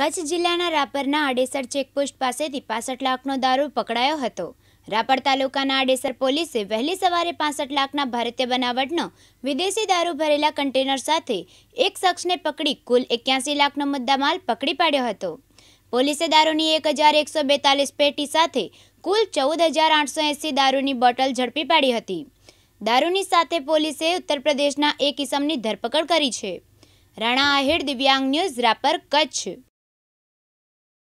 કચ્છ જિલ્લાના રાપરના આડેસર ચેકપોસ્ટ પાસેથી પાસઠ લાખનો દારૂ પકડાયો હતો રાપર તાલુકાના આડેસર પોલીસે વહેલી સવારે પાસઠ લાખના ભારતીય બનાવટનો વિદેશી દારૂ ભરેલા કન્ટેનર સાથે એક શખ્સને પકડી કુલ એક્યાસી લાખનો મુદ્દામાલ પકડી પાડ્યો હતો પોલીસે દારૂની એક હજાર એકસો બેતાલીસ પેટી સાથે કુલ ચૌદ હજાર આઠસો એંસી દારૂની બોટલ ઝડપી પાડી હતી દારૂની સાથે પોલીસે ઉત્તર પ્રદેશના એક ઇસમની ધરપકડ કરી છે રાણા આહિર દિવ્યાંગ ન્યૂઝ રાપર કચ્છ